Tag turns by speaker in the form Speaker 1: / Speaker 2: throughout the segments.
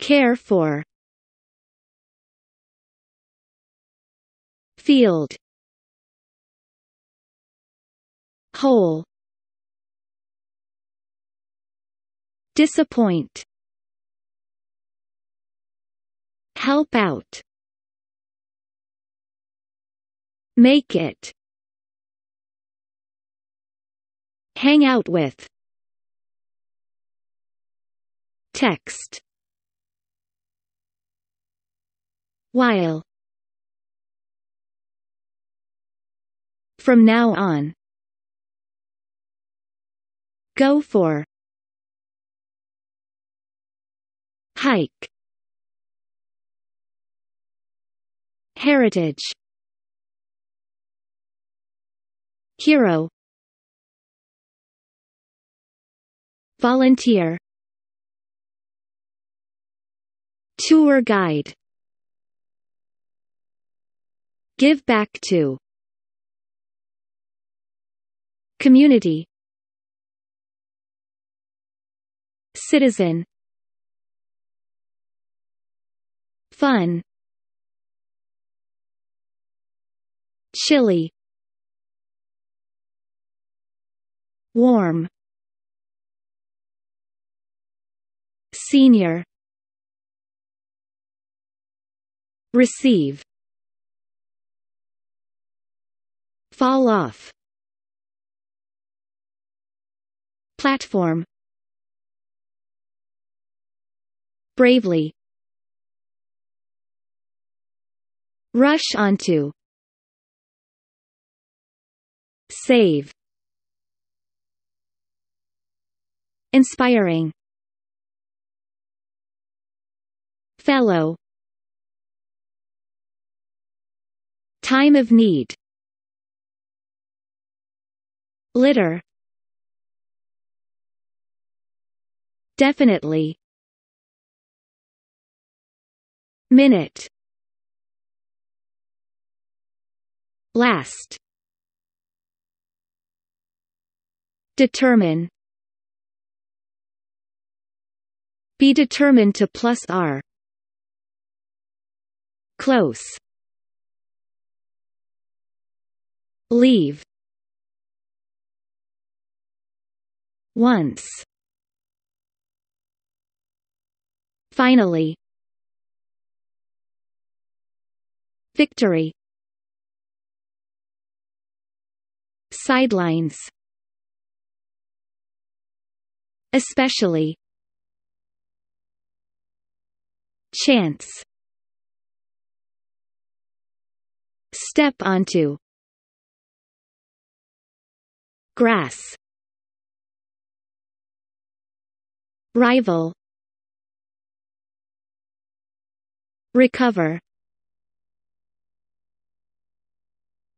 Speaker 1: Care for Field Whole Disappoint Help out Make it Hang out with Text While From now on Go for Hike Heritage Hero Volunteer Tour guide Give back to Community Citizen Fun Chilly Warm Senior Receive Fall off Platform Bravely Rush onto Save Inspiring Fellow Time of need Litter Definitely Minute Last Determine Be determined to plus R Close Leave once. Finally Victory Sidelines Especially Chance Step onto Grass Rival Recover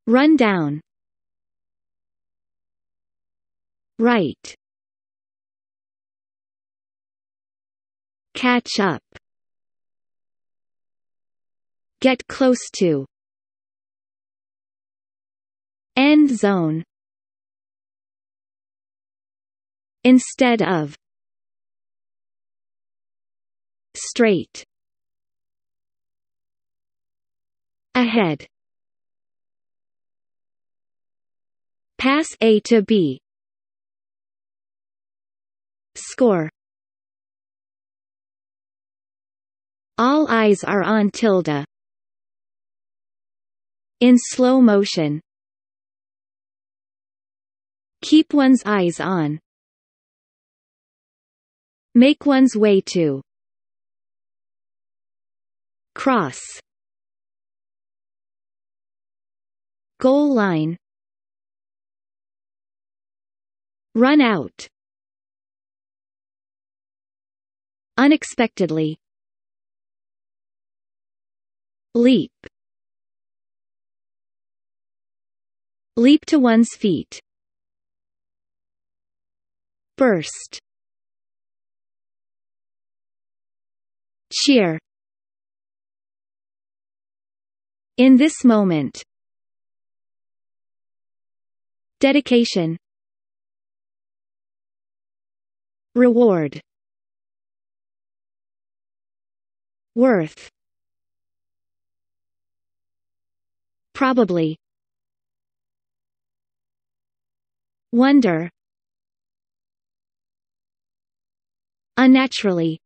Speaker 1: Run down Right Catch up Get close to End zone Instead of straight ahead pass A to B score all eyes are on tilde in slow motion keep one's eyes on make one's way to Cross Goal line Run out Unexpectedly Leap Leap to one's feet Burst Cheer in this moment Dedication Reward Worth Probably Wonder Unnaturally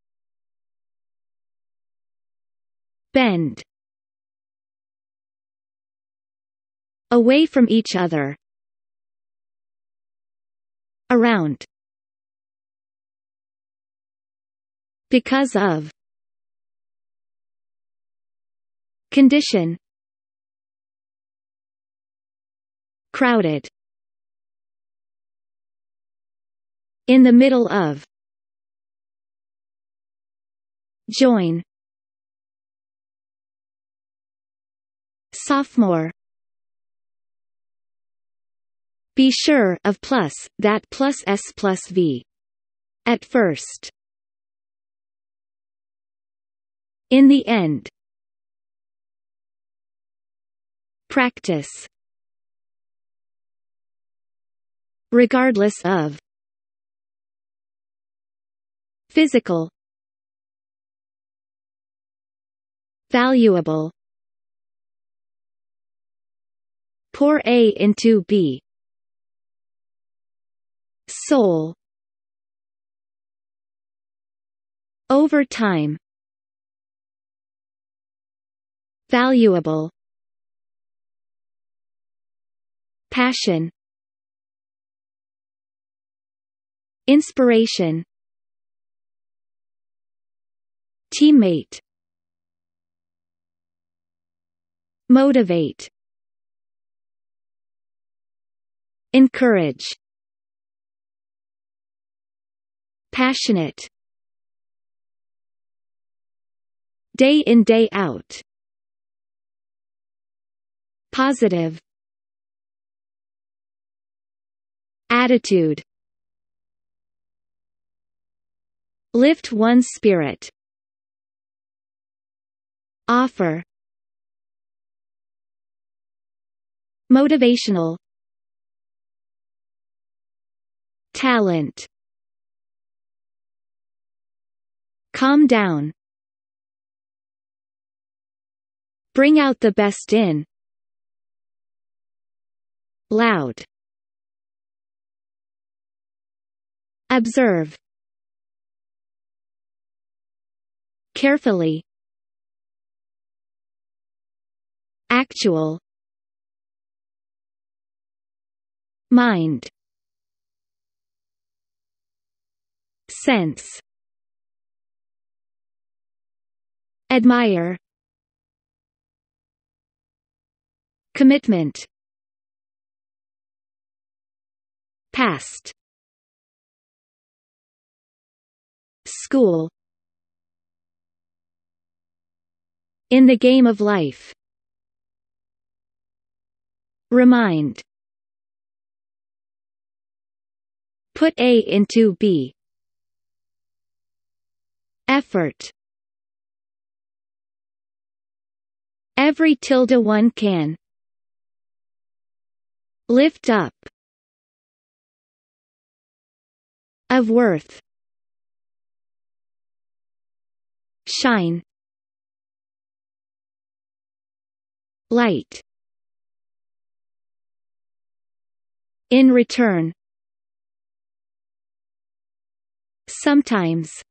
Speaker 1: Bend Away from each other Around Because of Condition Crowded In the middle of Join Sophomore be sure of plus that plus s plus v at first in the end practice regardless of physical valuable pour A into B Soul Over time Valuable Passion Inspiration Teammate Motivate Encourage Passionate Day in day out Positive Attitude Lift one's spirit Offer Motivational Talent Calm down. Bring out the best in. Loud. Observe. Carefully. Actual. Mind. Sense Admire Commitment Past School In the Game of Life Remind Put A into B Effort Every tilde one can lift up of worth shine light in return sometimes